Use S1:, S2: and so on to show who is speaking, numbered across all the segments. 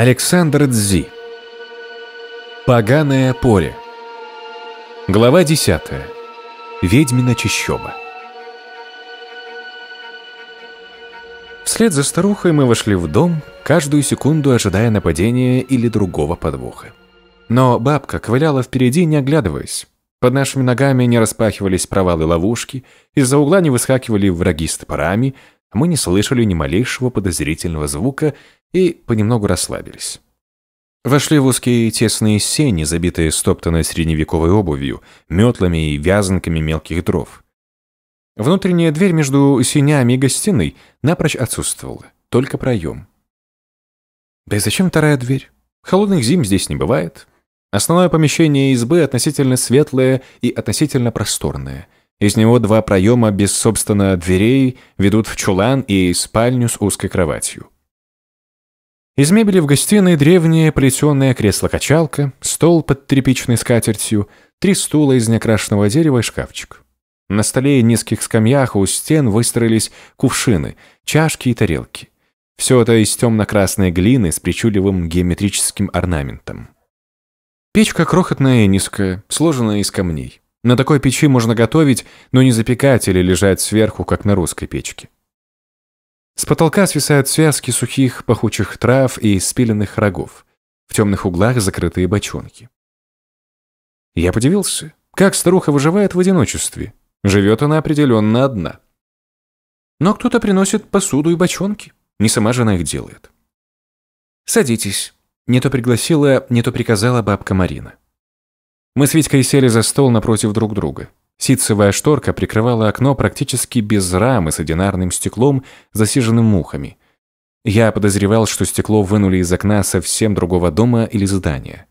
S1: Александр Дзи. Поганое поле. Глава 10. Ведьмина чащоба. Вслед за старухой мы вошли в дом, каждую секунду ожидая нападения или другого подвоха. Но бабка ковыляла впереди, не оглядываясь. Под нашими ногами не распахивались провалы ловушки, из-за угла не выскакивали враги с топорами, мы не слышали ни малейшего подозрительного звука и понемногу расслабились. Вошли в узкие тесные сени, забитые стоптанной средневековой обувью, метлами и вязанками мелких дров. Внутренняя дверь между сенями и гостиной напрочь отсутствовала, только проем. Да и зачем вторая дверь? Холодных зим здесь не бывает. Основное помещение избы относительно светлое и относительно просторное – из него два проема без, собственно, дверей ведут в чулан и спальню с узкой кроватью. Из мебели в гостиной древнее плетеное кресло-качалка, стол под тряпичной скатертью, три стула из некрашенного дерева и шкафчик. На столе и низких скамьях у стен выстроились кувшины, чашки и тарелки. Все это из темно-красной глины с причудливым геометрическим орнаментом. Печка крохотная и низкая, сложенная из камней. На такой печи можно готовить, но не запекать или лежать сверху, как на русской печке. С потолка свисают связки сухих пахучих трав и спиленных рогов. В темных углах закрытые бочонки. Я подивился, как старуха выживает в одиночестве. Живет она определенно одна. Но кто-то приносит посуду и бочонки. Не сама жена их делает. «Садитесь», — не то пригласила, не то приказала бабка Марина. Мы с Витькой сели за стол напротив друг друга. Ситцевая шторка прикрывала окно практически без рамы с одинарным стеклом, засиженным мухами. Я подозревал, что стекло вынули из окна совсем другого дома или здания.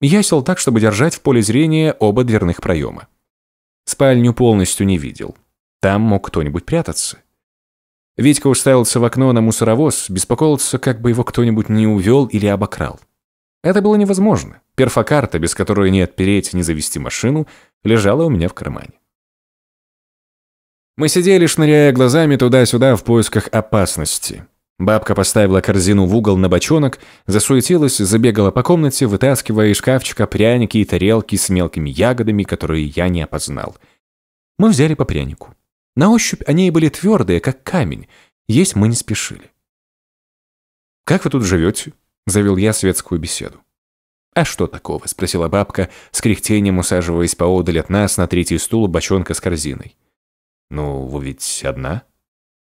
S1: Я сел так, чтобы держать в поле зрения оба дверных проема. Спальню полностью не видел. Там мог кто-нибудь прятаться. Витька уставился в окно на мусоровоз, беспокоился, как бы его кто-нибудь не увел или обокрал. Это было невозможно. Перфокарта, без которой не отпереть, не завести машину, лежала у меня в кармане. Мы сидели, шныряя глазами туда-сюда в поисках опасности. Бабка поставила корзину в угол на бочонок, засуетилась, забегала по комнате, вытаскивая из шкафчика пряники и тарелки с мелкими ягодами, которые я не опознал. Мы взяли по прянику. На ощупь они были твердые, как камень. Есть мы не спешили. «Как вы тут живете?» Завел я светскую беседу. «А что такого?» – спросила бабка, с кряхтением усаживаясь поодаль от нас на третий стул бочонка с корзиной. «Ну, вы ведь одна?»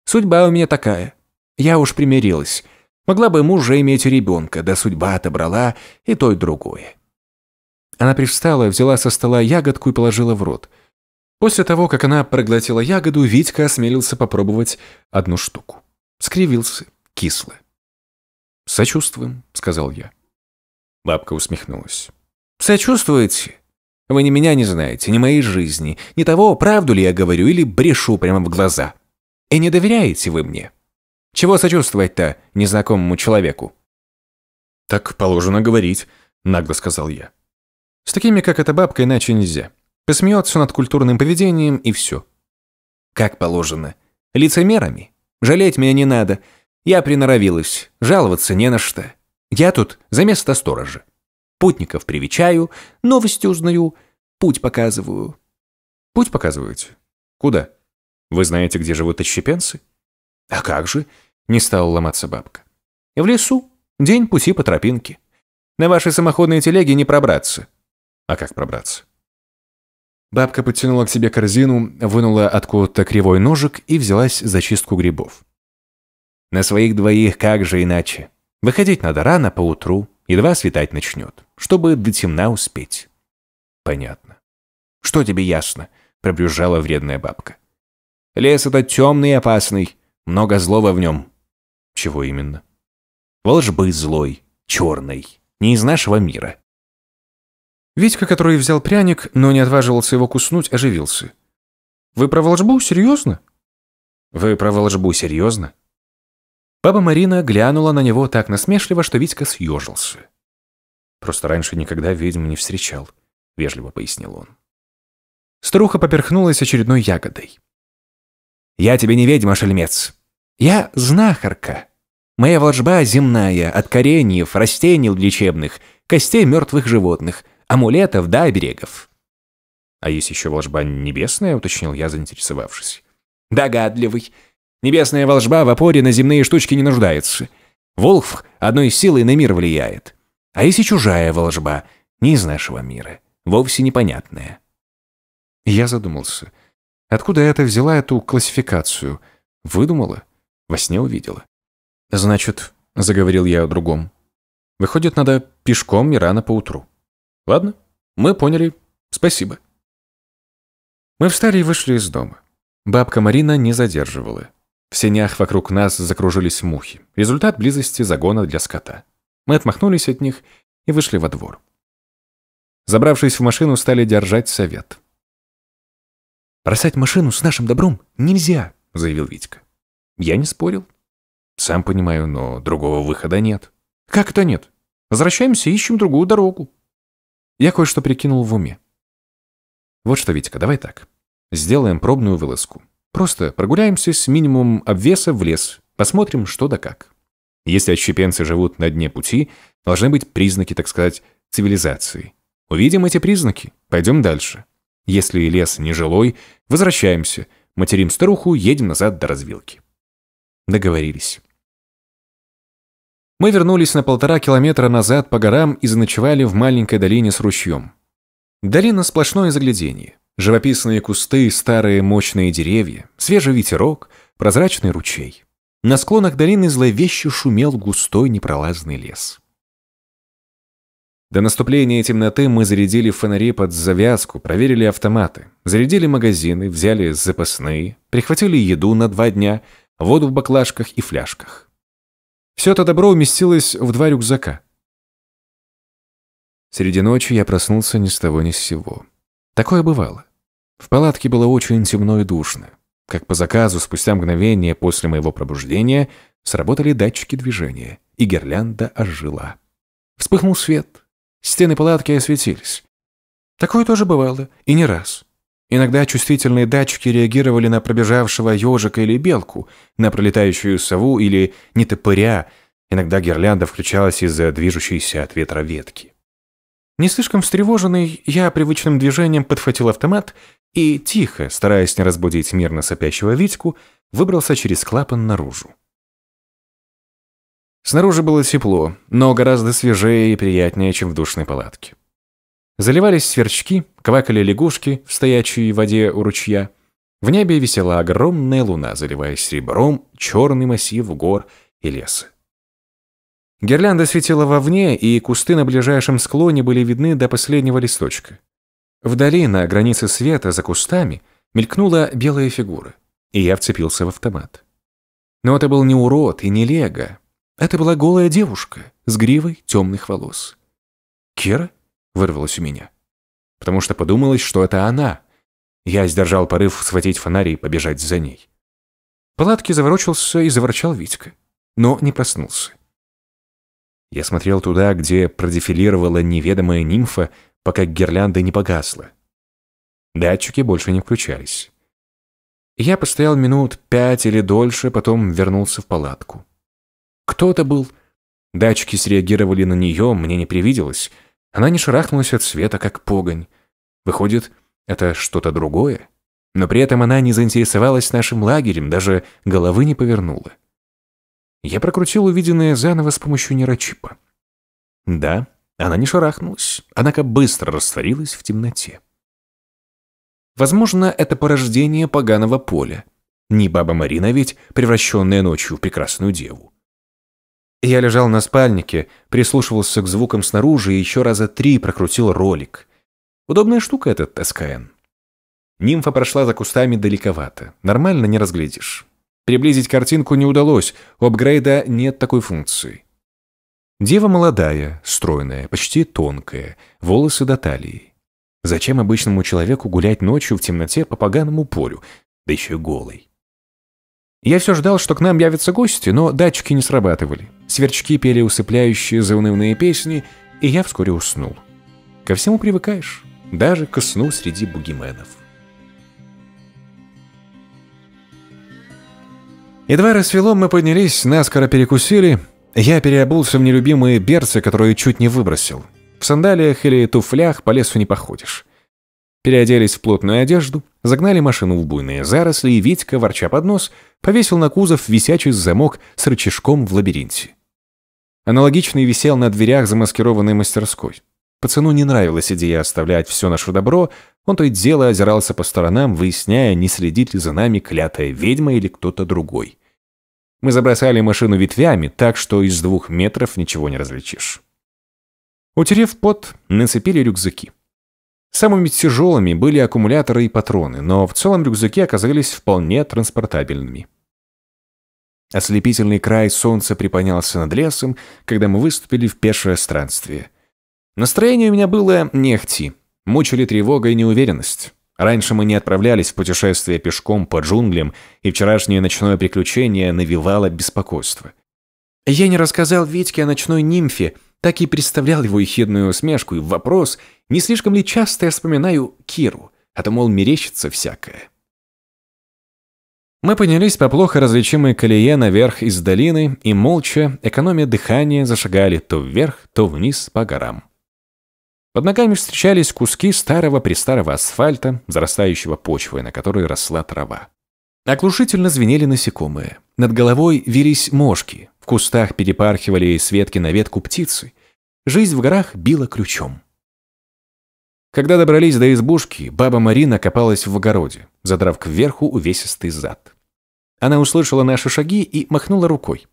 S1: «Судьба у меня такая. Я уж примирилась. Могла бы мужа иметь ребенка, да судьба отобрала и то, и другое». Она привстала, взяла со стола ягодку и положила в рот. После того, как она проглотила ягоду, Витька осмелился попробовать одну штуку. Скривился, кисло. «Сочувствуем», — сказал я. Бабка усмехнулась. «Сочувствуете? Вы ни меня не знаете, ни моей жизни, ни того, правду ли я говорю или брешу прямо в глаза. И не доверяете вы мне. Чего сочувствовать-то незнакомому человеку?» «Так положено говорить», — нагло сказал я. «С такими, как эта бабка, иначе нельзя. Посмеется над культурным поведением, и все». «Как положено? Лицемерами? Жалеть меня не надо. Я приноровилась, жаловаться не на что. Я тут за место сторожа. Путников привечаю, новости узнаю, путь показываю. Путь показываете? Куда? Вы знаете, где живут отщепенцы? А как же? Не стала ломаться бабка. В лесу. День пути по тропинке. На вашей самоходной телеге не пробраться. А как пробраться? Бабка подтянула к себе корзину, вынула откуда-то кривой ножик и взялась за чистку грибов. На своих двоих как же иначе? Выходить надо рано поутру, едва светать начнет, чтобы до темна успеть. Понятно. Что тебе ясно? Пробрюзжала вредная бабка. Лес этот темный и опасный, много злого в нем. Чего именно? Волжбы злой, черный, не из нашего мира. Витька, который взял пряник, но не отваживался его куснуть, оживился. «Вы про волжбу? Серьезно?» «Вы про волжбу? Серьезно?» Баба Марина глянула на него так насмешливо, что Витька съежился. «Просто раньше никогда ведьм не встречал», — вежливо пояснил он. Старуха поперхнулась очередной ягодой. «Я тебе не ведьма, шельмец. Я знахарка. Моя волжба земная, от кореньев, растений лечебных, костей мертвых животных, амулетов да оберегов». «А есть еще волжба небесная?» — уточнил я, заинтересовавшись. «Догадливый. Небесная волжба в опоре на земные штучки не нуждается. Волхв одной силой на мир влияет. А если чужая волжба, не из нашего мира, вовсе непонятная? Я задумался. Откуда это взяла эту классификацию? Выдумала? Во сне увидела. Значит, заговорил я о другом. Выходит, надо пешком и рано поутру. Ладно, мы поняли. Спасибо. Мы встали и вышли из дома. Бабка Марина не задерживала. В сенях вокруг нас закружились мухи. Результат близости загона для скота. Мы отмахнулись от них и вышли во двор. Забравшись в машину, стали держать совет. «Бросать машину с нашим добром нельзя», — заявил Витька. «Я не спорил. Сам понимаю, но другого выхода нет». «Как это нет? Возвращаемся и ищем другую дорогу». Я кое-что прикинул в уме. «Вот что, Витька, давай так. Сделаем пробную вылазку. Просто прогуляемся с минимумом обвеса в лес, посмотрим что да как. Если отщепенцы живут на дне пути, должны быть признаки, так сказать, цивилизации. Увидим эти признаки, пойдем дальше. Если лес нежилой, возвращаемся, материм старуху, едем назад до развилки. Договорились. Мы вернулись на полтора километра назад по горам и заночевали в маленькой долине с ручьем. Долина сплошное заглядение. Живописные кусты, старые мощные деревья, свежий ветерок, прозрачный ручей. На склонах долины зловеще шумел густой непролазный лес. До наступления темноты мы зарядили фонари под завязку, проверили автоматы, зарядили магазины, взяли запасные, прихватили еду на два дня, воду в баклажках и фляжках. Все это добро уместилось в два рюкзака. Среди ночи я проснулся ни с того ни с сего. Такое бывало. В палатке было очень темно и душно. Как по заказу, спустя мгновение после моего пробуждения сработали датчики движения, и гирлянда ожила. Вспыхнул свет. Стены палатки осветились. Такое тоже бывало, и не раз. Иногда чувствительные датчики реагировали на пробежавшего ежика или белку, на пролетающую сову или нетопыря. Иногда гирлянда включалась из-за движущейся от ветра ветки. Не слишком встревоженный, я привычным движением подхватил автомат и, тихо, стараясь не разбудить мирно сопящего Витьку, выбрался через клапан наружу. Снаружи было тепло, но гораздо свежее и приятнее, чем в душной палатке. Заливались сверчки, квакали лягушки в стоячей воде у ручья. В небе висела огромная луна, заливаясь серебром черный массив гор и леса. Гирлянда светила вовне, и кусты на ближайшем склоне были видны до последнего листочка. Вдали, на границе света, за кустами, мелькнула белая фигура, и я вцепился в автомат. Но это был не урод и не лего. Это была голая девушка с гривой темных волос. Кира вырвалась у меня. Потому что подумалось, что это она. Я сдержал порыв схватить фонарь и побежать за ней. В палатке заворочился и заворчал Витька, но не проснулся. Я смотрел туда, где продефилировала неведомая нимфа, пока гирлянда не погасла. Датчики больше не включались. Я постоял минут пять или дольше, потом вернулся в палатку. Кто это был? Датчики среагировали на нее, мне не привиделось. Она не шарахнулась от света, как погонь. Выходит, это что-то другое? Но при этом она не заинтересовалась нашим лагерем, даже головы не повернула. Я прокрутил увиденное заново с помощью нейрочипа. Да, она не шарахнулась, однако быстро растворилась в темноте. Возможно, это порождение поганого поля. Не баба Марина ведь, превращенная ночью в прекрасную деву. Я лежал на спальнике, прислушивался к звукам снаружи и еще раза три прокрутил ролик. Удобная штука этот СКН. Нимфа прошла за кустами далековато. Нормально не разглядишь. Приблизить картинку не удалось, у апгрейда нет такой функции. Дева молодая, стройная, почти тонкая, волосы до талии. Зачем обычному человеку гулять ночью в темноте по поганому полю, да еще голой? Я все ждал, что к нам явятся гости, но датчики не срабатывали. Сверчки пели усыпляющие заунывные песни, и я вскоре уснул. Ко всему привыкаешь, даже к сну среди бугименов. Едва рассвело, мы поднялись, наскоро перекусили. Я переобулся в нелюбимые берцы, которые чуть не выбросил. В сандалиях или туфлях по лесу не походишь. Переоделись в плотную одежду, загнали машину в буйные заросли, и Витька, ворча под нос, повесил на кузов висячий замок с рычажком в лабиринте. Аналогичный висел на дверях замаскированной мастерской. Пацану не нравилась идея оставлять все наше добро, он то и дело озирался по сторонам, выясняя, не следит ли за нами клятая ведьма или кто-то другой. Мы забросали машину ветвями, так что из двух метров ничего не различишь. Утерев пот, нацепили рюкзаки. Самыми тяжелыми были аккумуляторы и патроны, но в целом рюкзаки оказались вполне транспортабельными. Ослепительный край солнца припонялся над лесом, когда мы выступили в пешее странствие. Настроение у меня было нехти, Мучили тревога и неуверенность. Раньше мы не отправлялись в путешествие пешком по джунглям, и вчерашнее ночное приключение навевало беспокойство. Я не рассказал Витьке о ночной нимфе, так и представлял его ехидную усмешку и вопрос, не слишком ли часто я вспоминаю Киру, а то, мол, мерещится всякое. Мы поднялись по плохо различимой колее наверх из долины и молча, экономя дыхание, зашагали то вверх, то вниз по горам. Под ногами встречались куски старого пристарого асфальта, зарастающего почвой, на которой росла трава. Оглушительно звенели насекомые. Над головой вились мошки. В кустах перепархивали с ветки на ветку птицы. Жизнь в горах била ключом. Когда добрались до избушки, баба Марина копалась в огороде, задрав кверху увесистый зад. Она услышала наши шаги и махнула рукой.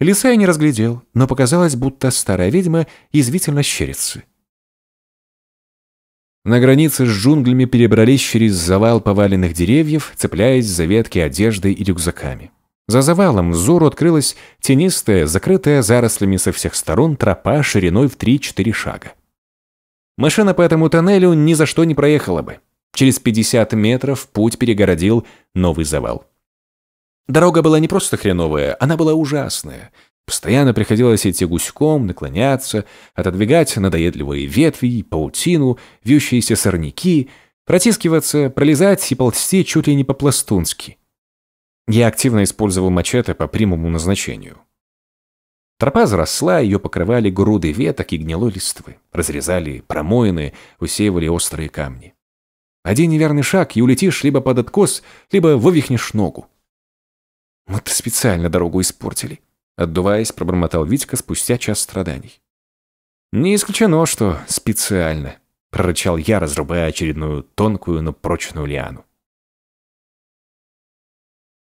S1: Лиса я не разглядел, но показалось, будто старая ведьма язвительно щерится. На границе с джунглями перебрались через завал поваленных деревьев, цепляясь за ветки одежды и рюкзаками. За завалом взору открылась тенистая, закрытая зарослями со всех сторон тропа шириной в 3-4 шага. Машина по этому тоннелю ни за что не проехала бы. Через 50 метров путь перегородил новый завал. Дорога была не просто хреновая, она была ужасная – Постоянно приходилось идти гуськом, наклоняться, отодвигать надоедливые ветви, паутину, вьющиеся сорняки, протискиваться, пролезать и ползти чуть ли не по-пластунски. Я активно использовал мачете по прямому назначению. Тропа заросла, ее покрывали груды веток и гнилой листвы, разрезали промоины, усеивали острые камни. Один неверный шаг, и улетишь либо под откос, либо вывихнешь ногу. Мы-то специально дорогу испортили. Отдуваясь, пробормотал Витька спустя час страданий. «Не исключено, что специально», — прорычал я, разрубая очередную тонкую, но прочную лиану.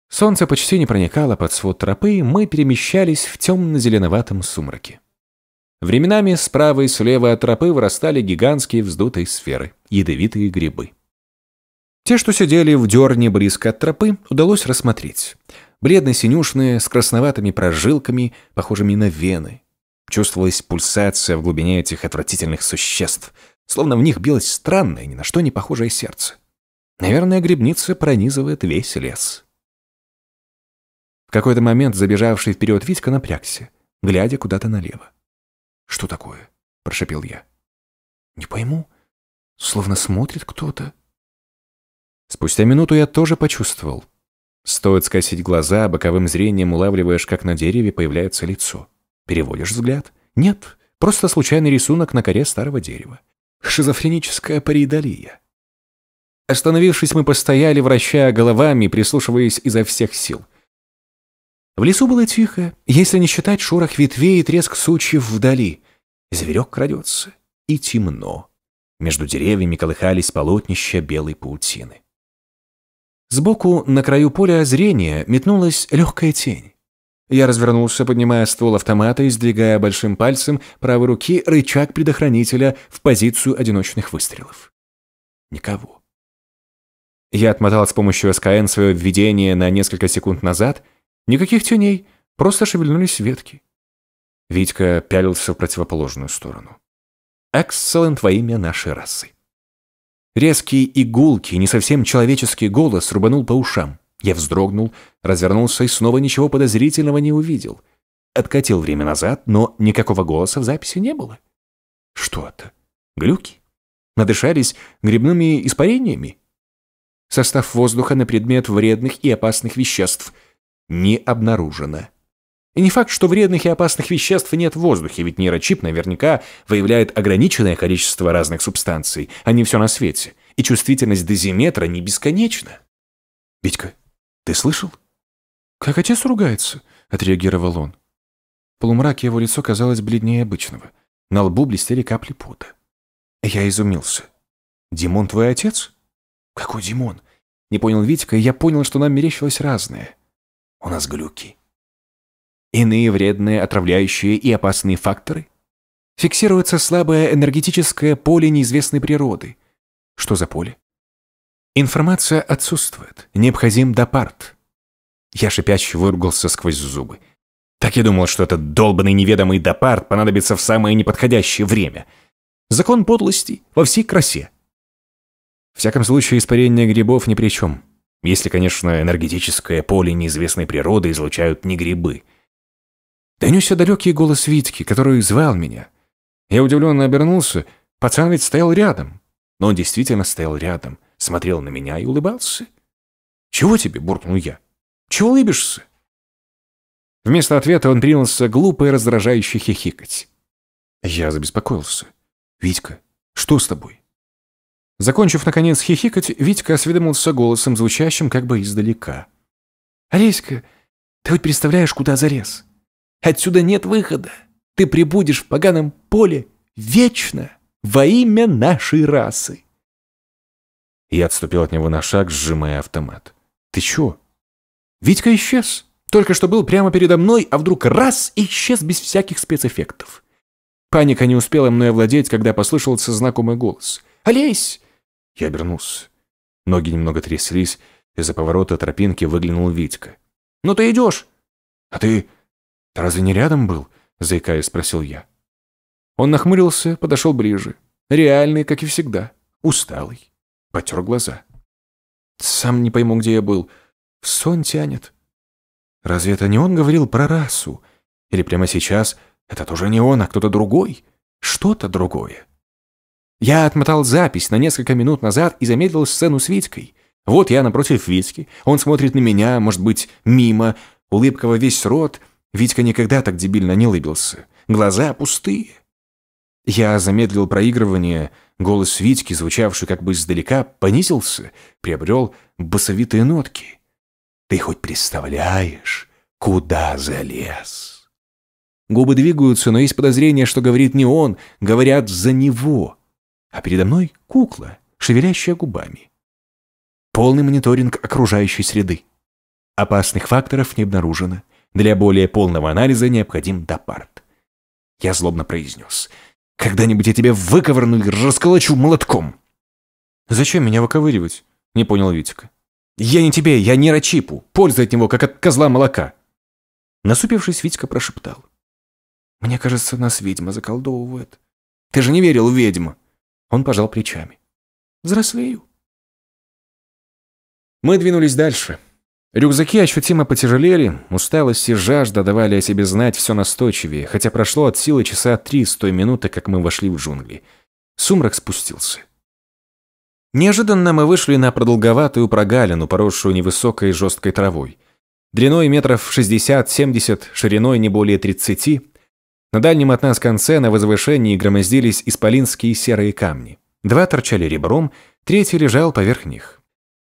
S1: Солнце почти не проникало под свод тропы, мы перемещались в темно-зеленоватом сумраке. Временами справа и слева от тропы вырастали гигантские вздутые сферы, ядовитые грибы. Те, что сидели в дерне близко от тропы, удалось рассмотреть бледно-синюшные, с красноватыми прожилками, похожими на вены. Чувствовалась пульсация в глубине этих отвратительных существ, словно в них билось странное, ни на что не похожее сердце. Наверное, грибница пронизывает весь лес. В какой-то момент забежавший вперед Витька напрягся, глядя куда-то налево. «Что такое?» – прошепел я. «Не пойму. Словно смотрит кто-то». Спустя минуту я тоже почувствовал – Стоит скосить глаза, боковым зрением улавливаешь, как на дереве появляется лицо. Переводишь взгляд? Нет, просто случайный рисунок на коре старого дерева. Шизофреническая паридалия. Остановившись, мы постояли, вращая головами, прислушиваясь изо всех сил. В лесу было тихо, если не считать шорох ветвей и треск сучьев вдали. Зверек крадется, и темно. Между деревьями колыхались полотнища белой паутины. Сбоку, на краю поля зрения, метнулась легкая тень. Я развернулся, поднимая ствол автомата и сдвигая большим пальцем правой руки рычаг предохранителя в позицию одиночных выстрелов. Никого. Я отмотал с помощью СКН свое введение на несколько секунд назад. Никаких теней, просто шевельнулись ветки. Витька пялился в противоположную сторону. Эксцелент во имя нашей расы. Резкий и не совсем человеческий голос рубанул по ушам. Я вздрогнул, развернулся и снова ничего подозрительного не увидел. Откатил время назад, но никакого голоса в записи не было. Что это? Глюки? Надышались грибными испарениями? Состав воздуха на предмет вредных и опасных веществ не обнаружено. И не факт, что вредных и опасных веществ нет в воздухе, ведь нейрочип наверняка выявляет ограниченное количество разных субстанций, а не все на свете. И чувствительность дозиметра не бесконечна. «Витька, ты слышал?» «Как отец ругается?» – отреагировал он. В полумраке его лицо казалось бледнее обычного. На лбу блестели капли пота. Я изумился. «Димон твой отец?» «Какой Димон?» Не понял Витька, и я понял, что нам мерещилось разное. «У нас глюки иные вредные, отравляющие и опасные факторы. Фиксируется слабое энергетическое поле неизвестной природы. Что за поле? Информация отсутствует. Необходим допарт. Я шипяще выругался сквозь зубы. Так я думал, что этот долбанный неведомый допарт понадобится в самое неподходящее время. Закон подлости во всей красе. В всяком случае, испарение грибов ни при чем. Если, конечно, энергетическое поле неизвестной природы излучают не грибы – Донесся далекий голос Витки, который звал меня. Я удивленно обернулся. Пацан ведь стоял рядом. Но он действительно стоял рядом, смотрел на меня и улыбался. «Чего тебе?» – буркнул я. «Чего улыбишься?» Вместо ответа он принялся глупо и раздражающе хихикать. Я забеспокоился. «Витька, что с тобой?» Закончив, наконец, хихикать, Витька осведомился голосом, звучащим как бы издалека. «Олеська, ты хоть представляешь, куда зарез?» Отсюда нет выхода. Ты прибудешь в поганом поле вечно во имя нашей расы. Я отступил от него на шаг, сжимая автомат. Ты чё? Витька исчез. Только что был прямо передо мной, а вдруг раз исчез без всяких спецэффектов. Паника не успела мной овладеть, когда послышался знакомый голос. «Олесь!» Я обернулся. Ноги немного тряслись, из-за поворота тропинки выглянул Витька. «Ну ты идешь!» «А ты «Ты разве не рядом был?» – заикаясь, спросил я. Он нахмурился, подошел ближе. Реальный, как и всегда. Усталый. Потер глаза. «Сам не пойму, где я был. сон тянет». «Разве это не он говорил про расу? Или прямо сейчас это тоже не он, а кто-то другой? Что-то другое?» Я отмотал запись на несколько минут назад и заметил сцену с Витькой. Вот я напротив Витьки, он смотрит на меня, может быть, мимо, улыбка во весь рот – Витька никогда так дебильно не лыбился. Глаза пустые. Я замедлил проигрывание, голос Витьки, звучавший как бы издалека, понизился, приобрел басовитые нотки. «Ты хоть представляешь, куда залез?» Губы двигаются, но есть подозрение, что говорит не он, говорят за него. А передо мной кукла, шевелящая губами. Полный мониторинг окружающей среды. Опасных факторов не обнаружено. Для более полного анализа необходим допарт. Я злобно произнес. «Когда-нибудь я тебя выковырну и расколочу молотком!» «Зачем меня выковыривать?» — не понял Витик. «Я не тебе, я не Рачипу. Польза от него, как от козла молока!» Насупившись, Витька прошептал. «Мне кажется, нас ведьма заколдовывает. Ты же не верил в ведьму!» Он пожал плечами. «Взрослею». Мы двинулись дальше. Рюкзаки ощутимо потяжелели, усталость и жажда давали о себе знать все настойчивее, хотя прошло от силы часа три с той минуты, как мы вошли в джунгли. Сумрак спустился. Неожиданно мы вышли на продолговатую прогалину, поросшую невысокой жесткой травой. Длиной метров 60-70, шириной не более 30. На дальнем от нас конце на возвышении громоздились исполинские серые камни. Два торчали ребром, третий лежал поверх них.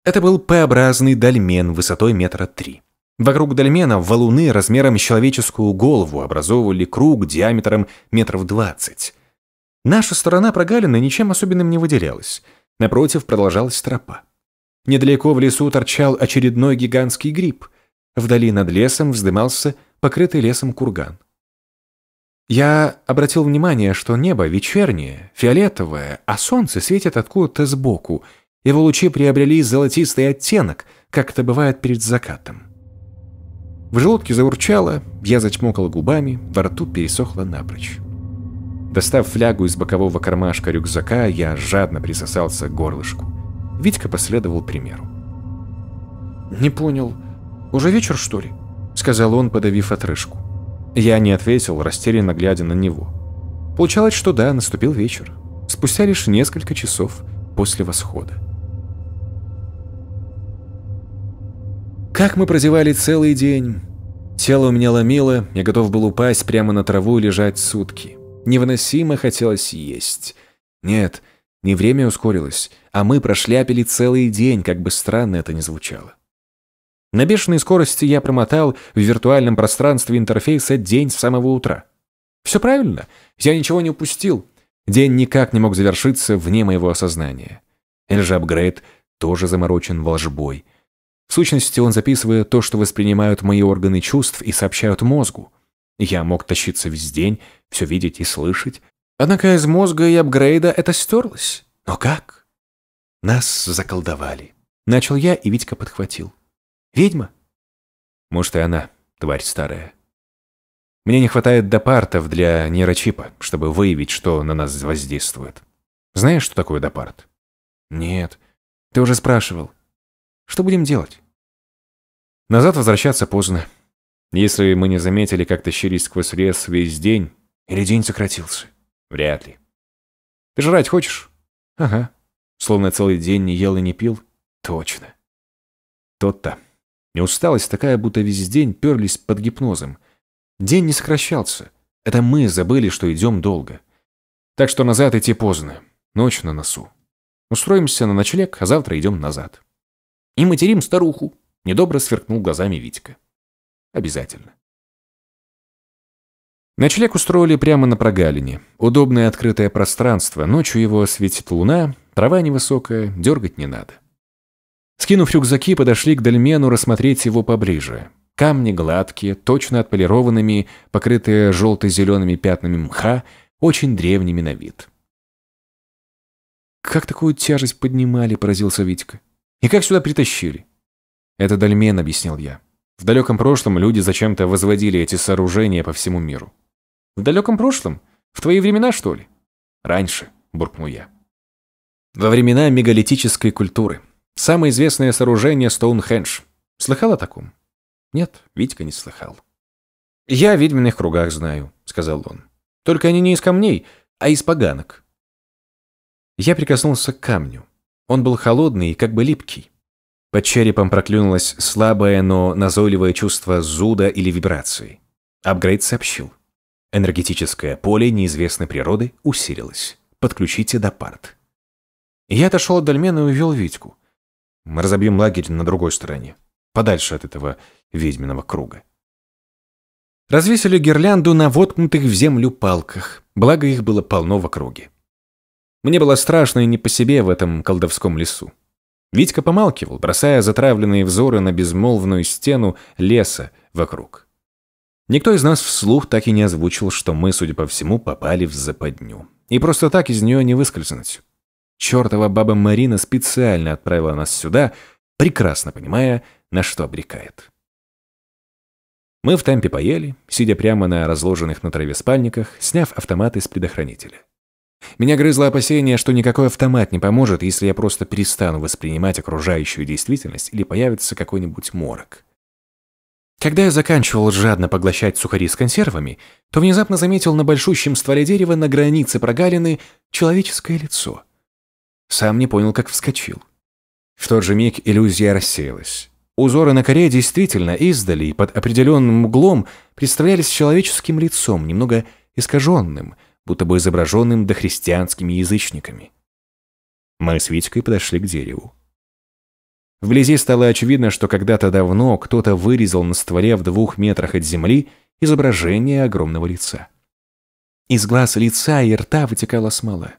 S1: Это был П-образный дольмен высотой метра три. Вокруг дольмена валуны размером с человеческую голову образовывали круг диаметром метров двадцать. Наша сторона прогалины ничем особенным не выделялась. Напротив продолжалась тропа. Недалеко в лесу торчал очередной гигантский гриб. Вдали над лесом вздымался покрытый лесом курган. Я обратил внимание, что небо вечернее, фиолетовое, а солнце светит откуда-то сбоку — его лучи приобрели золотистый оттенок, как это бывает перед закатом. В желудке заурчало, я зачмокал губами, во рту пересохло напрочь. Достав флягу из бокового кармашка рюкзака, я жадно присосался к горлышку. Витька последовал примеру. «Не понял. Уже вечер, что ли?» — сказал он, подавив отрыжку. Я не ответил, растерянно глядя на него. Получалось, что да, наступил вечер. Спустя лишь несколько часов после восхода. Как мы прозевали целый день. Тело у меня ломило, я готов был упасть прямо на траву и лежать сутки. Невыносимо хотелось есть. Нет, не время ускорилось, а мы прошляпили целый день, как бы странно это ни звучало. На бешеной скорости я промотал в виртуальном пространстве интерфейса день с самого утра. Все правильно, я ничего не упустил. День никак не мог завершиться вне моего осознания. Или же апгрейд тоже заморочен волжбой – в сущности, он записывает то, что воспринимают мои органы чувств и сообщают мозгу. Я мог тащиться весь день, все видеть и слышать. Однако из мозга и апгрейда это стерлось. Но как? Нас заколдовали. Начал я, и Витька подхватил. Ведьма? Может, и она, тварь старая. Мне не хватает допартов для нейрочипа, чтобы выявить, что на нас воздействует. Знаешь, что такое допарт? Нет. Ты уже спрашивал. Что будем делать? Назад возвращаться поздно. Если мы не заметили, как тащились сквозь лес весь день, или день сократился. Вряд ли. Ты жрать хочешь? Ага. Словно целый день не ел и не пил. Точно. Тот-то. Не усталость такая, будто весь день перлись под гипнозом. День не сокращался. Это мы забыли, что идем долго. Так что назад идти поздно. Ночь на носу. Устроимся на ночлег, а завтра идем назад. И материм старуху. Недобро сверкнул глазами Витька. Обязательно. Ночлег устроили прямо на прогалине. Удобное открытое пространство, ночью его осветит луна, трава невысокая, дергать не надо. Скинув рюкзаки, подошли к дольмену рассмотреть его поближе. Камни гладкие, точно отполированными, покрытые желто-зелеными пятнами мха, очень древними на вид. «Как такую тяжесть поднимали?» – поразился Витька. И как сюда притащили? Это дальмен объяснил я. В далеком прошлом люди зачем-то возводили эти сооружения по всему миру. В далеком прошлом? В твои времена, что ли? Раньше, буркнул я. Во времена мегалитической культуры. Самое известное сооружение Стоунхендж. Слыхал о таком? Нет, Витька не слыхал. «Я о ведьминых кругах знаю», — сказал он. «Только они не из камней, а из поганок». Я прикоснулся к камню. Он был холодный и как бы липкий. Под черепом проклюнулось слабое, но назойливое чувство зуда или вибрации. Апгрейд сообщил. Энергетическое поле неизвестной природы усилилось. Подключите до парт. Я отошел от дольмена и увел Витьку. Мы разобьем лагерь на другой стороне, подальше от этого ведьминого круга. Развесили гирлянду на воткнутых в землю палках, благо их было полно в округе. Мне было страшно и не по себе в этом колдовском лесу. Витька помалкивал, бросая затравленные взоры на безмолвную стену леса вокруг. Никто из нас вслух так и не озвучил, что мы, судя по всему, попали в западню. И просто так из нее не выскользнуть. Чертова баба Марина специально отправила нас сюда, прекрасно понимая, на что обрекает. Мы в темпе поели, сидя прямо на разложенных на траве спальниках, сняв автоматы с предохранителя. Меня грызло опасение, что никакой автомат не поможет, если я просто перестану воспринимать окружающую действительность или появится какой-нибудь морок. Когда я заканчивал жадно поглощать сухари с консервами, то внезапно заметил на большущем стволе дерева на границе прогалины человеческое лицо. Сам не понял, как вскочил. В тот же миг иллюзия рассеялась. Узоры на коре действительно издали и под определенным углом представлялись человеческим лицом, немного искаженным – будто бы изображенным дохристианскими язычниками. Мы с Витькой подошли к дереву. Вблизи стало очевидно, что когда-то давно кто-то вырезал на стволе в двух метрах от земли изображение огромного лица. Из глаз лица и рта вытекала смола.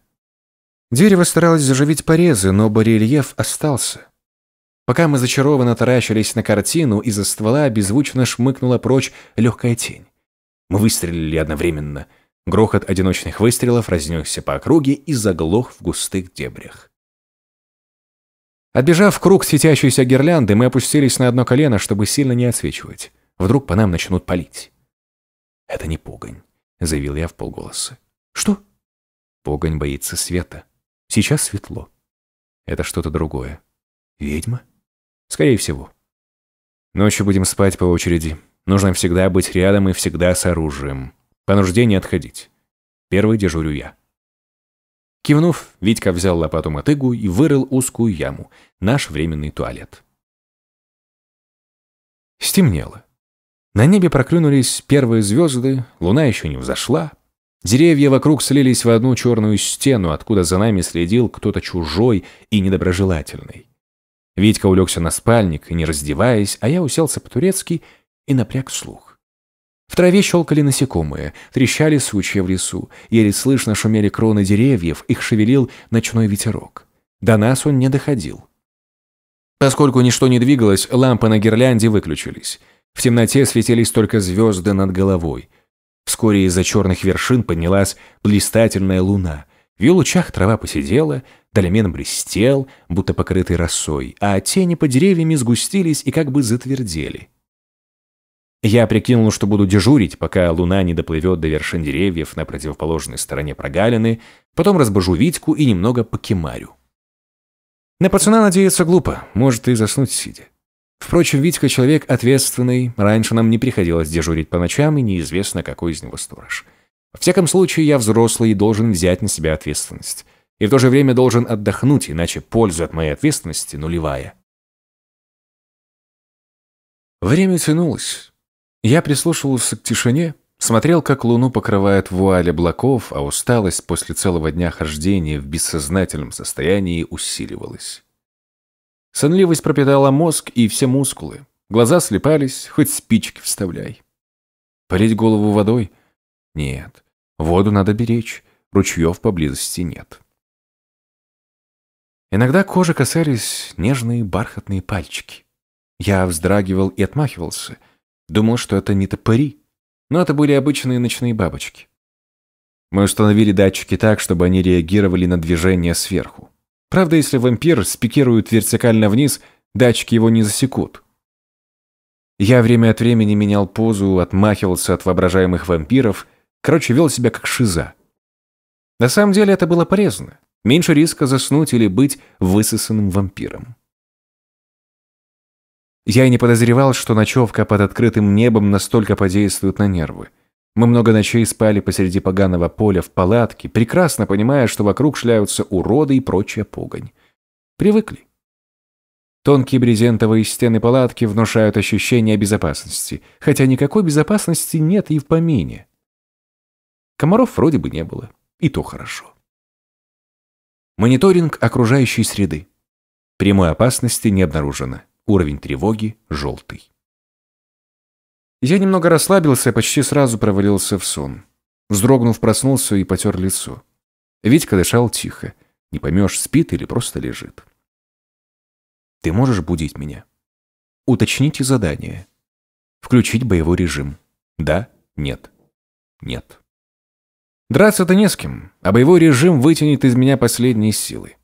S1: Дерево старалось заживить порезы, но барельеф остался. Пока мы зачарованно таращились на картину, из-за ствола беззвучно шмыкнула прочь легкая тень. Мы выстрелили одновременно — Грохот одиночных выстрелов разнесся по округе и заглох в густых дебрях. Отбежав в круг светящейся гирлянды, мы опустились на одно колено, чтобы сильно не отсвечивать. Вдруг по нам начнут палить. «Это не погонь», — заявил я в полголоса. «Что?» «Погонь боится света. Сейчас светло. Это что-то другое. Ведьма?» «Скорее всего». «Ночью будем спать по очереди. Нужно всегда быть рядом и всегда с оружием», по нужде не отходить. Первый дежурю я. Кивнув, Витька взял лопату-мотыгу и вырыл узкую яму, наш временный туалет. Стемнело. На небе проклюнулись первые звезды, луна еще не взошла. Деревья вокруг слились в одну черную стену, откуда за нами следил кто-то чужой и недоброжелательный. Витька улегся на спальник и, не раздеваясь, а я уселся по-турецки и напряг слух. В траве щелкали насекомые, трещали сучья в лесу, еле слышно шумели кроны деревьев, их шевелил ночной ветерок. До нас он не доходил. Поскольку ничто не двигалось, лампы на гирлянде выключились. В темноте светились только звезды над головой. Вскоре из-за черных вершин поднялась блистательная луна. В ее лучах трава посидела, долемен блестел, будто покрытый росой, а тени по деревьями сгустились и как бы затвердели. Я прикинул, что буду дежурить, пока луна не доплывет до вершин деревьев на противоположной стороне прогалины, потом разбужу Витьку и немного покемарю. На пацана надеяться глупо, может и заснуть сидя. Впрочем, Витька человек ответственный, раньше нам не приходилось дежурить по ночам, и неизвестно, какой из него сторож. Во всяком случае, я взрослый и должен взять на себя ответственность. И в то же время должен отдохнуть, иначе польза от моей ответственности нулевая. Время тянулось. Я прислушивался к тишине, смотрел, как луну покрывает вуаль облаков, а усталость после целого дня хождения в бессознательном состоянии усиливалась. Сонливость пропитала мозг и все мускулы. Глаза слепались, хоть спички вставляй. Полить голову водой? Нет. Воду надо беречь, ручьев поблизости нет. Иногда кожи касались нежные бархатные пальчики. Я вздрагивал и отмахивался — Думал, что это не топыри, но это были обычные ночные бабочки. Мы установили датчики так, чтобы они реагировали на движение сверху. Правда, если вампир спикирует вертикально вниз, датчики его не засекут. Я время от времени менял позу, отмахивался от воображаемых вампиров, короче, вел себя как шиза. На самом деле это было полезно. Меньше риска заснуть или быть высосанным вампиром. Я и не подозревал, что ночевка под открытым небом настолько подействует на нервы. Мы много ночей спали посреди поганого поля в палатке, прекрасно понимая, что вокруг шляются уроды и прочая погонь. Привыкли. Тонкие брезентовые стены палатки внушают ощущение безопасности, хотя никакой безопасности нет и в помине. Комаров вроде бы не было. И то хорошо. Мониторинг окружающей среды. Прямой опасности не обнаружено. Уровень тревоги – желтый. Я немного расслабился и почти сразу провалился в сон. Вздрогнув, проснулся и потер лицо. Витька дышал тихо. Не поймешь, спит или просто лежит. Ты можешь будить меня? Уточните задание. Включить боевой режим. Да? Нет? Нет. Драться-то не с кем, а боевой режим вытянет из меня последние силы.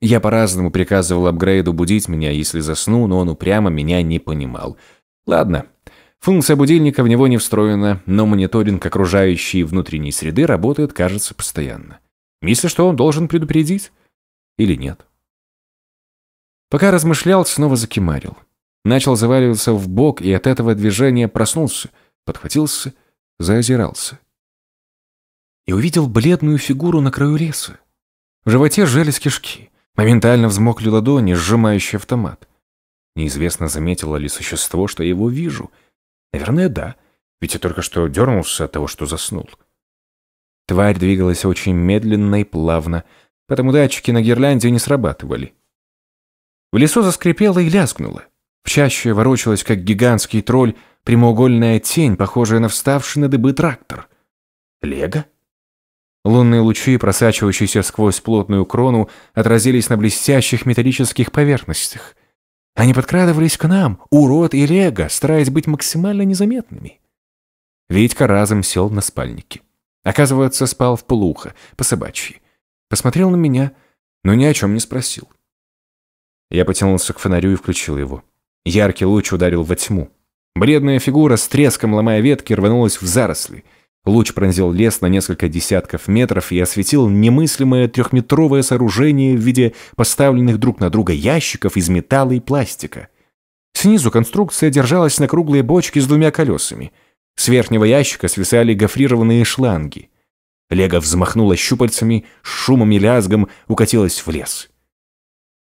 S1: Я по-разному приказывал апгрейду будить меня, если засну, но он упрямо меня не понимал. Ладно. Функция будильника в него не встроена, но мониторинг окружающей внутренней среды работает, кажется, постоянно. Если что, он должен предупредить. Или нет. Пока размышлял, снова закимарил. Начал заваливаться в бок и от этого движения проснулся, подхватился, заозирался. И увидел бледную фигуру на краю леса. В животе жались кишки. Моментально взмокли ладони, сжимающие автомат. Неизвестно, заметило ли существо, что я его вижу. Наверное, да, ведь я только что дернулся от того, что заснул. Тварь двигалась очень медленно и плавно, потому датчики на гирлянде не срабатывали. В лесу заскрипело и лязгнуло. В чаще ворочалась, как гигантский тролль, прямоугольная тень, похожая на вставший на дыбы трактор. Лего? Лунные лучи, просачивающиеся сквозь плотную крону, отразились на блестящих металлических поверхностях. Они подкрадывались к нам, урод и лего, стараясь быть максимально незаметными. Витька разом сел на спальнике. Оказывается, спал в полуха, по собачьи. Посмотрел на меня, но ни о чем не спросил. Я потянулся к фонарю и включил его. Яркий луч ударил во тьму. Бледная фигура с треском, ломая ветки, рванулась в заросли — Луч пронзил лес на несколько десятков метров и осветил немыслимое трехметровое сооружение в виде поставленных друг на друга ящиков из металла и пластика. Снизу конструкция держалась на круглые бочки с двумя колесами. С верхнего ящика свисали гофрированные шланги. Лего взмахнула щупальцами, шумом и лязгом укатилась в лес.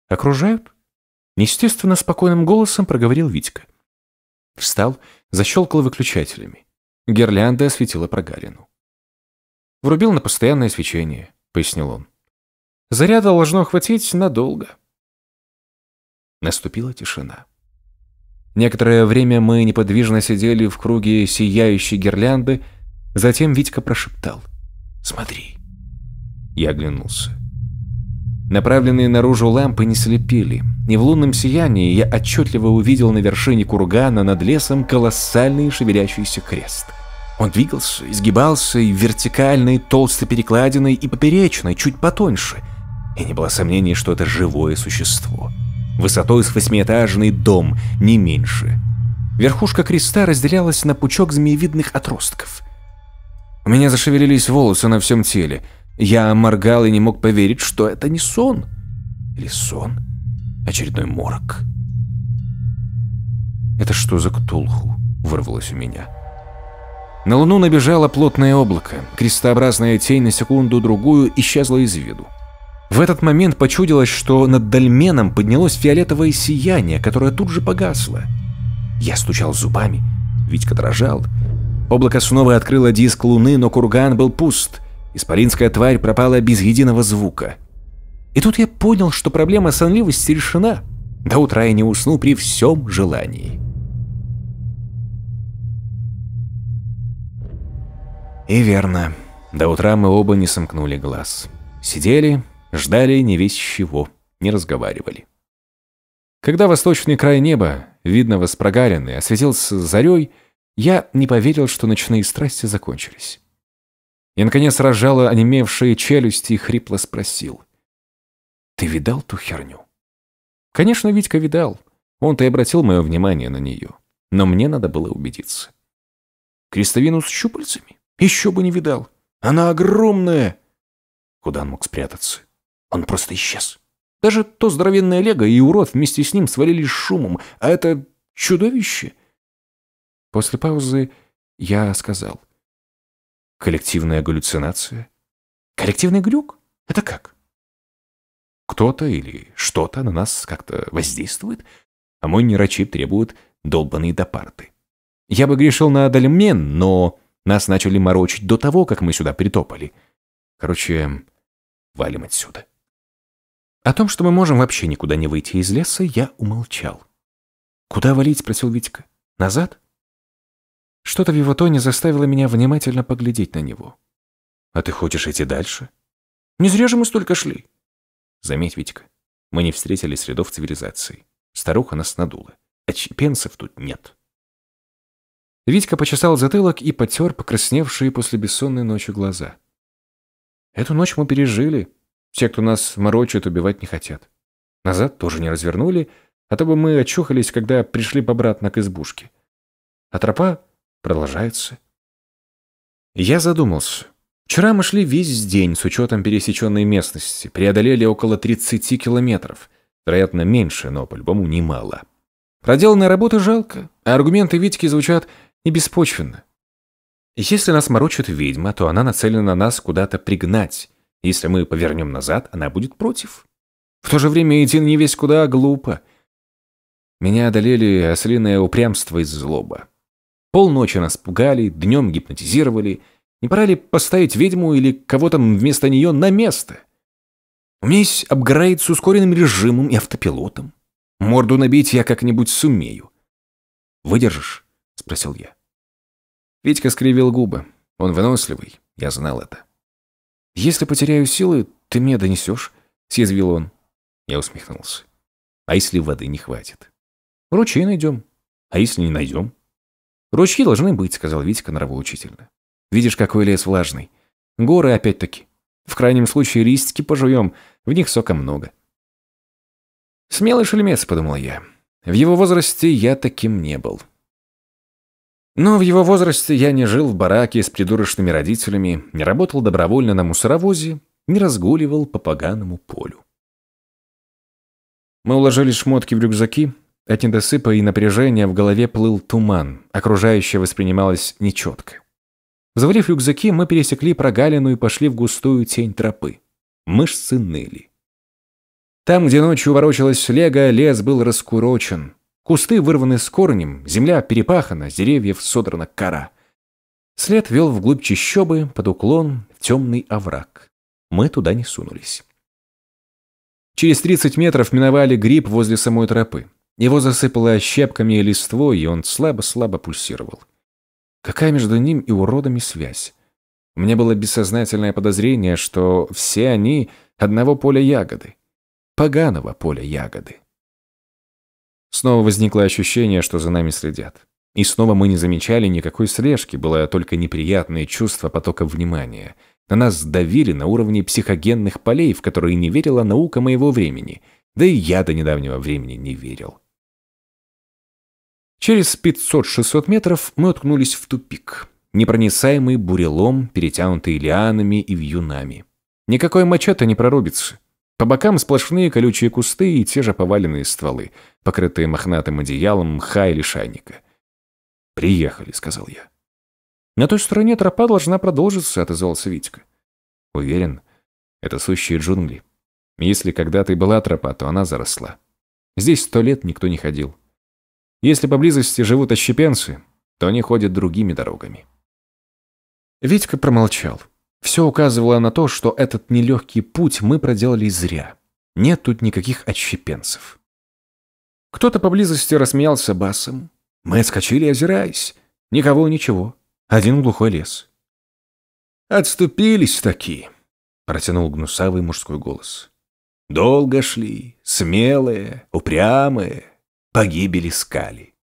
S1: «Окружают?» – неестественно спокойным голосом проговорил Витька. Встал, защелкал выключателями. Гирлянда осветила прогалину. «Врубил на постоянное свечение», — пояснил он. «Заряда должно хватить надолго». Наступила тишина. Некоторое время мы неподвижно сидели в круге сияющей гирлянды, затем Витька прошептал. «Смотри». Я оглянулся. Направленные наружу лампы не слепили, и в лунном сиянии я отчетливо увидел на вершине кургана над лесом колоссальный шевелящийся крест — он двигался, изгибался и вертикальной, толстой перекладиной, и поперечной, чуть потоньше. И не было сомнений, что это живое существо. Высотой с восьмиэтажный дом, не меньше. Верхушка креста разделялась на пучок змеевидных отростков. У меня зашевелились волосы на всем теле. Я моргал и не мог поверить, что это не сон. Или сон? Очередной морок. «Это что за ктулху?» — вырвалось у меня. — на луну набежало плотное облако, крестообразная тень на секунду-другую исчезла из виду. В этот момент почудилось, что над Дальменом поднялось фиолетовое сияние, которое тут же погасло. Я стучал зубами, Витька дрожал. Облако снова открыло диск луны, но курган был пуст. Исполинская тварь пропала без единого звука. И тут я понял, что проблема сонливости решена. До утра я не усну при всем желании. И верно. До утра мы оба не сомкнули глаз. Сидели, ждали не весь чего, не разговаривали. Когда восточный край неба, видно с прогалины, осветился зарей, я не поверил, что ночные страсти закончились. Я, наконец, разжала онемевшие челюсти и хрипло спросил. «Ты видал ту херню?» Конечно, Витька видал. Он-то и обратил мое внимание на нее. Но мне надо было убедиться. «Крестовину с щупальцами?» Еще бы не видал. Она огромная. Куда он мог спрятаться? Он просто исчез. Даже то здоровенное лего и урод вместе с ним свалились шумом, а это чудовище. После паузы я сказал. Коллективная галлюцинация? Коллективный глюк? Это как? Кто-то или что-то на нас как-то воздействует, а мой нейрочип требует долбанные допарты. Я бы грешил на Адальмен, но нас начали морочить до того, как мы сюда притопали. Короче, валим отсюда. О том, что мы можем вообще никуда не выйти из леса, я умолчал. «Куда валить?» – спросил Витька. «Назад?» Что-то в его тоне заставило меня внимательно поглядеть на него. «А ты хочешь идти дальше?» «Не зря же мы столько шли!» Заметь, Витька, мы не встретили следов цивилизации. Старуха нас надула. Отщепенцев тут нет. Витька почесал затылок и потер покрасневшие после бессонной ночи глаза. Эту ночь мы пережили. Те, кто нас морочит, убивать не хотят. Назад тоже не развернули, а то бы мы очухались, когда пришли бы обратно к избушке. А тропа продолжается. Я задумался. Вчера мы шли весь день с учетом пересеченной местности, преодолели около 30 километров. Вероятно, меньше, но по-любому немало. Проделанной работа жалко, а аргументы Витьки звучат и беспочвенно. Если нас морочит ведьма, то она нацелена на нас куда-то пригнать. Если мы повернем назад, она будет против. В то же время идти не весь куда глупо. Меня одолели ослиное упрямство и злоба. Полночи нас пугали, днем гипнотизировали. Не пора ли поставить ведьму или кого там вместо нее на место? У меня есть апгрейд с ускоренным режимом и автопилотом. Морду набить я как-нибудь сумею. Выдержишь? спросил я. Витька скривил губы. Он выносливый, я знал это. «Если потеряю силы, ты мне донесешь», — съязвил он. Я усмехнулся. «А если воды не хватит?» «Ручей найдем. А если не найдем?» «Ручьи должны быть», — сказал Витька нравоучительно. «Видишь, какой лес влажный. Горы опять-таки. В крайнем случае листики пожуем, в них сока много». «Смелый шельмец», — подумал я. «В его возрасте я таким не был». Но в его возрасте я не жил в бараке с придурочными родителями, не работал добровольно на мусоровозе, не разгуливал по поганому полю. Мы уложили шмотки в рюкзаки. От недосыпа и напряжения в голове плыл туман, окружающее воспринималось нечетко. Заварив рюкзаки, мы пересекли прогалину и пошли в густую тень тропы. Мышцы ныли. Там, где ночью ворочалась лего, лес был раскурочен, Кусты вырваны с корнем, земля перепахана, с деревьев содрана кора. След вел вглубь чащобы, под уклон, в темный овраг. Мы туда не сунулись. Через 30 метров миновали гриб возле самой тропы. Его засыпало щепками и листвой, и он слабо-слабо пульсировал. Какая между ним и уродами связь? У меня было бессознательное подозрение, что все они одного поля ягоды. Поганого поля ягоды. Снова возникло ощущение, что за нами следят. И снова мы не замечали никакой слежки, было только неприятное чувство потока внимания. На нас давили на уровне психогенных полей, в которые не верила наука моего времени. Да и я до недавнего времени не верил. Через 500-600 метров мы уткнулись в тупик, непроницаемый бурелом, перетянутый лианами и вьюнами. Никакой мачете не прорубится. По бокам сплошные колючие кусты и те же поваленные стволы, покрытые мохнатым одеялом мха или шайника. «Приехали», — сказал я. «На той стороне тропа должна продолжиться», — отозвался Витька. «Уверен, это сущие джунгли. Если когда-то и была тропа, то она заросла. Здесь сто лет никто не ходил. Если поблизости живут ощепенцы, то они ходят другими дорогами». Витька промолчал. Все указывало на то, что этот нелегкий путь мы проделали зря. Нет тут никаких отщепенцев. Кто-то поблизости рассмеялся басом. Мы отскочили, озираясь. Никого, ничего. Один глухой лес. «Отступились такие», — протянул гнусавый мужской голос. «Долго шли, смелые, упрямые, погибели скали».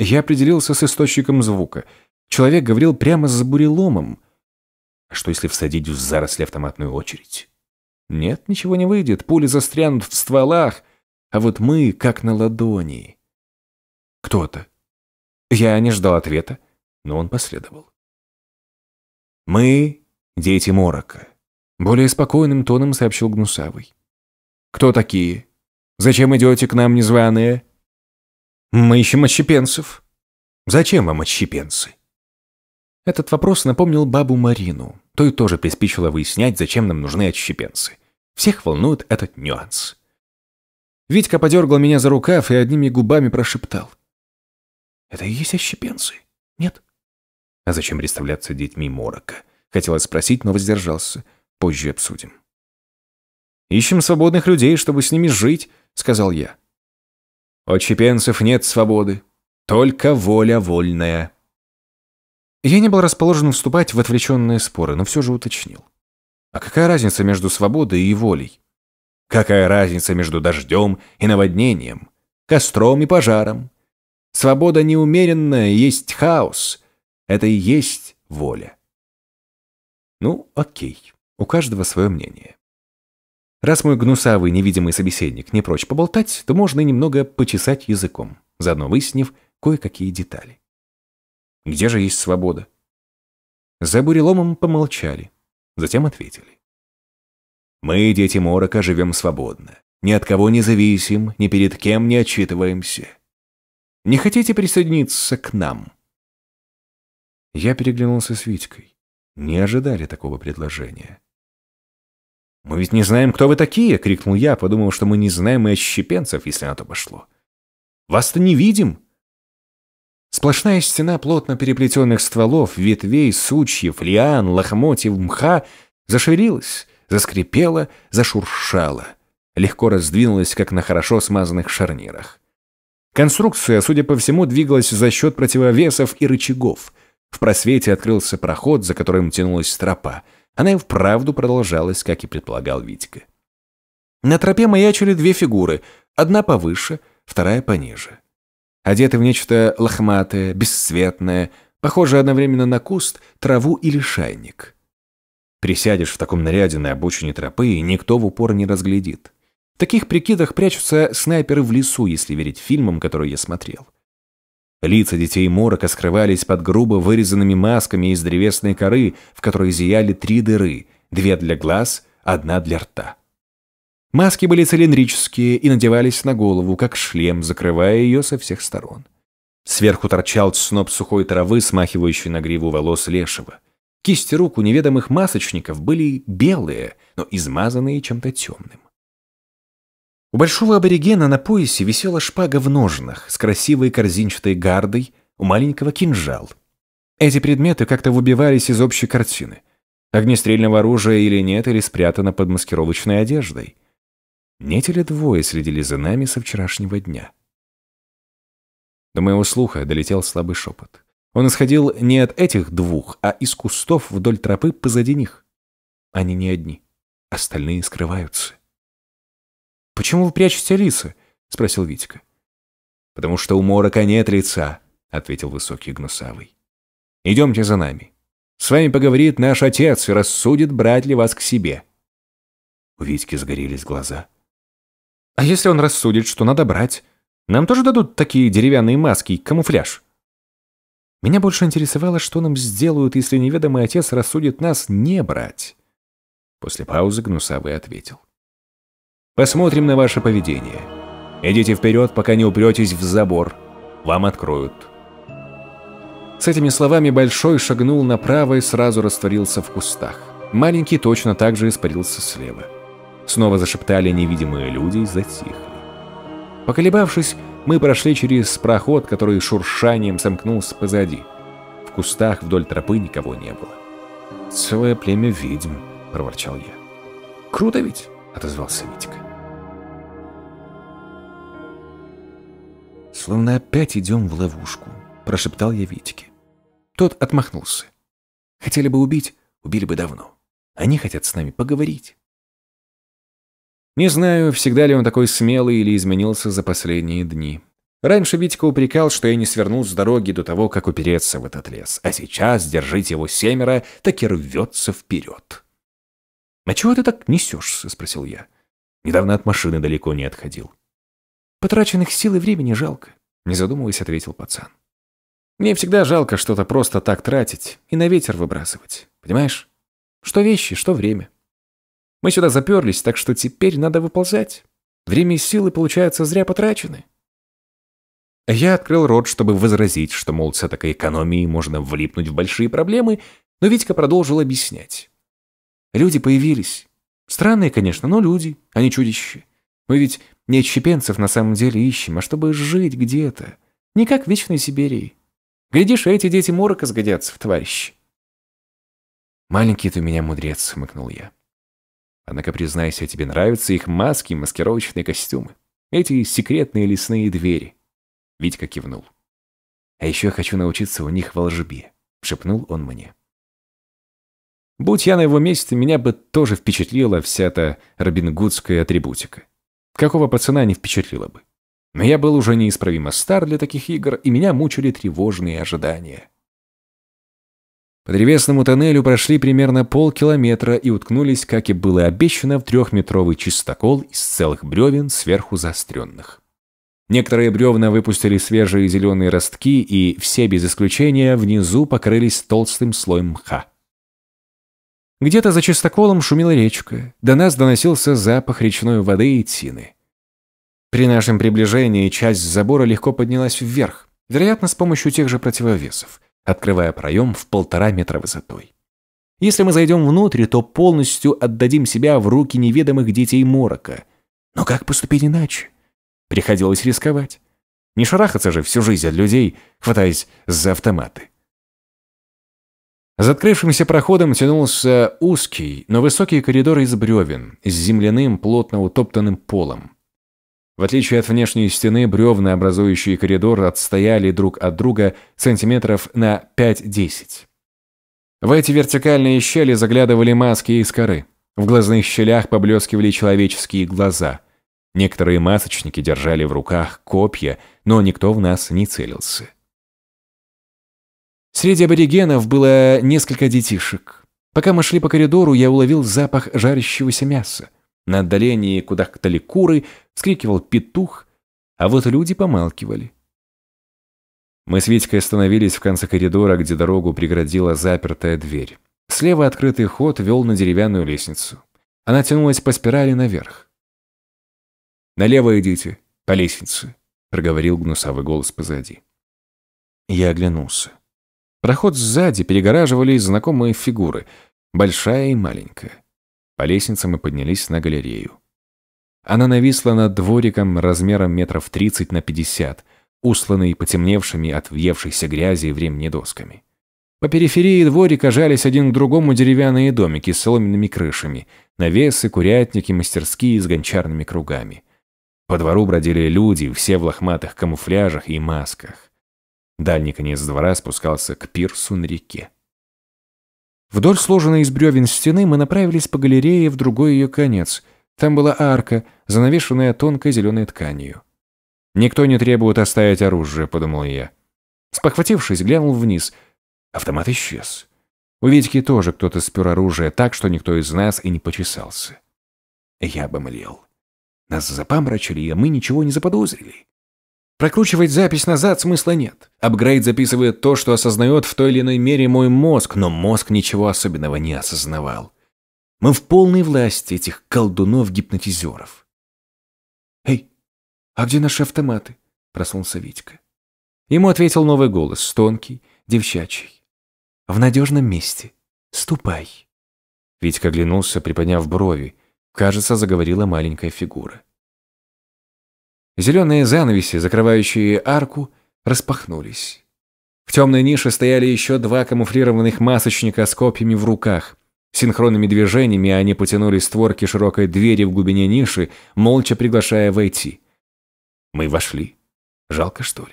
S1: Я определился с источником звука. Человек говорил прямо с буреломом, а что, если всадить в заросли автоматную очередь? Нет, ничего не выйдет, пули застрянут в стволах, а вот мы как на ладони. Кто-то. Я не ждал ответа, но он последовал. Мы — дети Морока. Более спокойным тоном сообщил Гнусавый. «Кто такие? Зачем идете к нам, незваные?» «Мы ищем отщепенцев». «Зачем вам отщепенцы?» Этот вопрос напомнил бабу Марину. То и тоже приспичило выяснять, зачем нам нужны отщепенцы. Всех волнует этот нюанс. Витька подергал меня за рукав и одними губами прошептал. «Это и есть отщепенцы? Нет?» «А зачем представляться детьми Морока?» Хотелось спросить, но воздержался. «Позже обсудим». «Ищем свободных людей, чтобы с ними жить», — сказал я. «У отщепенцев нет свободы, только воля вольная», я не был расположен вступать в отвлеченные споры, но все же уточнил. А какая разница между свободой и волей? Какая разница между дождем и наводнением, костром и пожаром? Свобода неумеренная есть хаос. Это и есть воля. Ну, окей. У каждого свое мнение. Раз мой гнусавый невидимый собеседник не прочь поболтать, то можно немного почесать языком, заодно выяснив кое-какие детали. Где же есть свобода? За буреломом помолчали, затем ответили. Мы, дети Морока, живем свободно. Ни от кого не зависим, ни перед кем не отчитываемся. Не хотите присоединиться к нам? Я переглянулся с Витькой. Не ожидали такого предложения. «Мы ведь не знаем, кто вы такие!» — крикнул я, подумав, что мы не знаем и отщепенцев, если на то пошло. «Вас-то не видим!» Сплошная стена плотно переплетенных стволов, ветвей, сучьев, лиан, лохмотьев, мха зашевелилась, заскрипела, зашуршала. Легко раздвинулась, как на хорошо смазанных шарнирах. Конструкция, судя по всему, двигалась за счет противовесов и рычагов. В просвете открылся проход, за которым тянулась тропа. Она и вправду продолжалась, как и предполагал Витька. На тропе маячили две фигуры, одна повыше, вторая пониже одеты в нечто лохматое, бесцветное, похожее одновременно на куст, траву или шайник. Присядешь в таком наряде на обочине тропы, и никто в упор не разглядит. В таких прикидах прячутся снайперы в лесу, если верить фильмам, которые я смотрел. Лица детей Морока скрывались под грубо вырезанными масками из древесной коры, в которой зияли три дыры, две для глаз, одна для рта. Маски были цилиндрические и надевались на голову, как шлем, закрывая ее со всех сторон. Сверху торчал сноп сухой травы, смахивающий на гриву волос лешего. Кисти рук у неведомых масочников были белые, но измазанные чем-то темным. У большого аборигена на поясе висела шпага в ножнах с красивой корзинчатой гардой, у маленького кинжал. Эти предметы как-то выбивались из общей картины. Огнестрельного оружия или нет, или спрятано под маскировочной одеждой. Нетеля двое следили за нами со вчерашнего дня. До моего слуха долетел слабый шепот. Он исходил не от этих двух, а из кустов вдоль тропы позади них. Они не одни. Остальные скрываются. «Почему вы прячете лица?» — спросил Витька. «Потому что у Морока нет лица», — ответил высокий гнусавый. «Идемте за нами. С вами поговорит наш отец и рассудит, брать ли вас к себе». У Витьки загорелись глаза. А если он рассудит, что надо брать? Нам тоже дадут такие деревянные маски и камуфляж? Меня больше интересовало, что нам сделают, если неведомый отец рассудит нас не брать. После паузы Гнусавый ответил. «Посмотрим на ваше поведение. Идите вперед, пока не упретесь в забор. Вам откроют». С этими словами Большой шагнул направо и сразу растворился в кустах. Маленький точно так же испарился слева. Снова зашептали невидимые люди и затихли. Поколебавшись, мы прошли через проход, который шуршанием сомкнулся позади. В кустах вдоль тропы никого не было. «Целое племя ведьм», — проворчал я. «Круто ведь?» — отозвался Витька. «Словно опять идем в ловушку», — прошептал я Витьке. Тот отмахнулся. «Хотели бы убить, убили бы давно. Они хотят с нами поговорить». Не знаю, всегда ли он такой смелый или изменился за последние дни. Раньше Витька упрекал, что я не свернул с дороги до того, как упереться в этот лес, а сейчас, держить его семеро, так и рвется вперед. «А чего ты так несешься?» – спросил я. Недавно от машины далеко не отходил. «Потраченных сил и времени жалко», – не задумываясь, ответил пацан. «Мне всегда жалко что-то просто так тратить и на ветер выбрасывать, понимаешь? Что вещи, что время. Мы сюда заперлись, так что теперь надо выползать. Время и силы, получается, зря потрачены. Я открыл рот, чтобы возразить, что, мол, с такой экономией можно влипнуть в большие проблемы, но Витька продолжил объяснять. Люди появились. Странные, конечно, но люди, а не чудища. Мы ведь не отщепенцев на самом деле ищем, а чтобы жить где-то. Не как в Вечной Сибири. Глядишь, эти дети морока сгодятся в товарищи. «Маленький ты у меня мудрец», — хмыкнул я. Однако, признайся, тебе нравятся их маски и маскировочные костюмы. Эти секретные лесные двери. Витька кивнул. «А еще хочу научиться у них волжбе», — шепнул он мне. Будь я на его месте, меня бы тоже впечатлила вся эта робингудская атрибутика. Какого пацана не впечатлила бы? Но я был уже неисправимо стар для таких игр, и меня мучили тревожные ожидания. По древесному тоннелю прошли примерно полкилометра и уткнулись, как и было обещано, в трехметровый чистокол из целых бревен сверху заостренных. Некоторые бревна выпустили свежие зеленые ростки, и все без исключения внизу покрылись толстым слоем мха. Где-то за чистоколом шумела речка, до нас доносился запах речной воды и тины. При нашем приближении часть забора легко поднялась вверх, вероятно, с помощью тех же противовесов – открывая проем в полтора метра высотой. Если мы зайдем внутрь, то полностью отдадим себя в руки неведомых детей Морока. Но как поступить иначе? Приходилось рисковать. Не шарахаться же всю жизнь от людей, хватаясь за автоматы. За открывшимся проходом тянулся узкий, но высокий коридор из бревен с земляным плотно утоптанным полом. В отличие от внешней стены, бревна, образующие коридор, отстояли друг от друга сантиметров на 5-10. В эти вертикальные щели заглядывали маски из коры. В глазных щелях поблескивали человеческие глаза. Некоторые масочники держали в руках копья, но никто в нас не целился. Среди аборигенов было несколько детишек. Пока мы шли по коридору, я уловил запах жарящегося мяса. На отдалении куда кудахтали куры, вскрикивал петух, а вот люди помалкивали. Мы с Витькой остановились в конце коридора, где дорогу преградила запертая дверь. Слева открытый ход вел на деревянную лестницу. Она тянулась по спирали наверх. «Налево идите, по лестнице», — проговорил гнусавый голос позади. Я оглянулся. Проход сзади перегораживали знакомые фигуры, большая и маленькая. По лестнице мы поднялись на галерею. Она нависла над двориком размером метров 30 на 50, усланной потемневшими от въевшейся грязи и времени досками. По периферии дворика жались один к другому деревянные домики с соломенными крышами, навесы, курятники, мастерские с гончарными кругами. По двору бродили люди, все в лохматых камуфляжах и масках. Дальний конец двора спускался к пирсу на реке. Вдоль сложенной из бревен стены мы направились по галерее в другой ее конец. Там была арка, занавешенная тонкой зеленой тканью. «Никто не требует оставить оружие», — подумал я. Спохватившись, глянул вниз. Автомат исчез. У Витьки тоже кто-то спер оружие так, что никто из нас и не почесался. Я бы обомлел. Нас запамрачили, а мы ничего не заподозрили. Прокручивать запись назад смысла нет. Апгрейд записывает то, что осознает в той или иной мере мой мозг, но мозг ничего особенного не осознавал. Мы в полной власти этих колдунов-гипнотизеров. «Эй, а где наши автоматы?» – проснулся Витька. Ему ответил новый голос, тонкий, девчачий. «В надежном месте. Ступай». Витька оглянулся, приподняв брови. Кажется, заговорила маленькая фигура. Зеленые занавеси, закрывающие арку, распахнулись. В темной нише стояли еще два камуфлированных масочника с копьями в руках. Синхронными движениями они потянули створки широкой двери в глубине ниши, молча приглашая войти. Мы вошли. Жалко, что ли?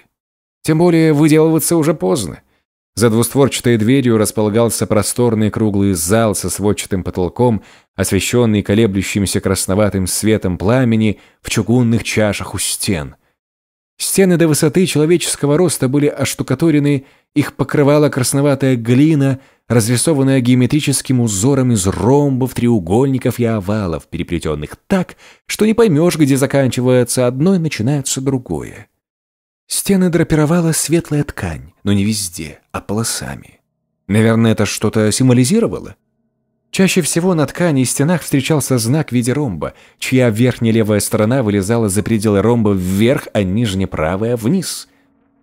S1: Тем более выделываться уже поздно. За двустворчатой дверью располагался просторный круглый зал со сводчатым потолком, освещенный колеблющимся красноватым светом пламени в чугунных чашах у стен. Стены до высоты человеческого роста были оштукатурены, их покрывала красноватая глина, разрисованная геометрическим узором из ромбов, треугольников и овалов, переплетенных так, что не поймешь, где заканчивается одно и начинается другое. Стены драпировала светлая ткань, но не везде, а полосами. Наверное, это что-то символизировало? Чаще всего на ткани и стенах встречался знак в виде ромба, чья верхняя левая сторона вылезала за пределы ромба вверх, а нижняя правая – вниз.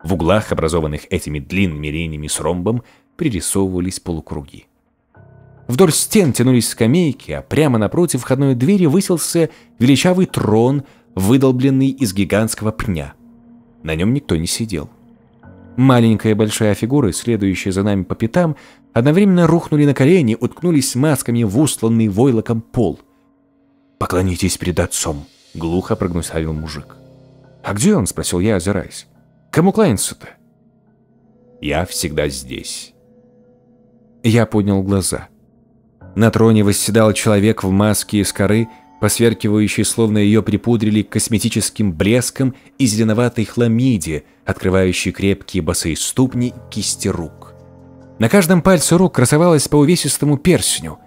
S1: В углах, образованных этими длинными линиями с ромбом, пририсовывались полукруги. Вдоль стен тянулись скамейки, а прямо напротив входной двери высился величавый трон, выдолбленный из гигантского пня. На нем никто не сидел. Маленькая и большая фигуры, следующие за нами по пятам, одновременно рухнули на колени, уткнулись масками в устланный войлоком пол. «Поклонитесь перед отцом», — глухо прогнусавил мужик. «А где он?» — спросил я, озираясь. «Кому кланяться-то?» «Я всегда здесь». Я поднял глаза. На троне восседал человек в маске из коры — посверкивающей, словно ее припудрили косметическим блеском и зеленоватой хламиде, открывающей крепкие босые ступни кисти рук. На каждом пальце рук красовалась по увесистому перстню.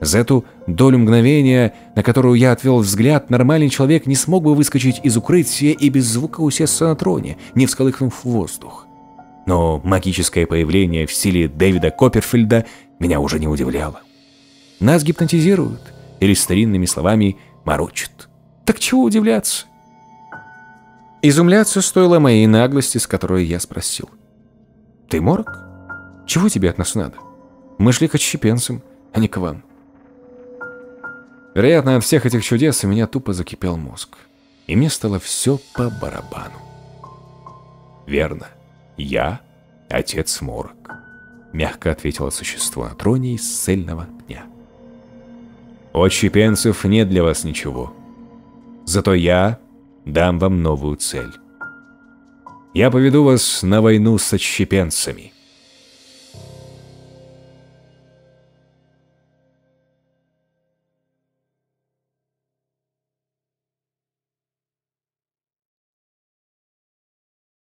S1: За эту долю мгновения, на которую я отвел взгляд, нормальный человек не смог бы выскочить из укрытия и без звука усесться на троне, не всколыхнув воздух. Но магическое появление в стиле Дэвида Копперфильда меня уже не удивляло. Нас гипнотизируют – или старинными словами «морочит». Так чего удивляться? Изумляться стоило моей наглости, с которой я спросил. «Ты морок? Чего тебе от нас надо? Мы шли к отщепенцам, а не к вам». Вероятно, от всех этих чудес у меня тупо закипел мозг. И мне стало все по барабану. «Верно. Я — отец Морок», — мягко ответило существо на троне из цельного Отщепенцев нет для вас ничего. Зато я дам вам новую цель. Я поведу вас на войну с отщепенцами.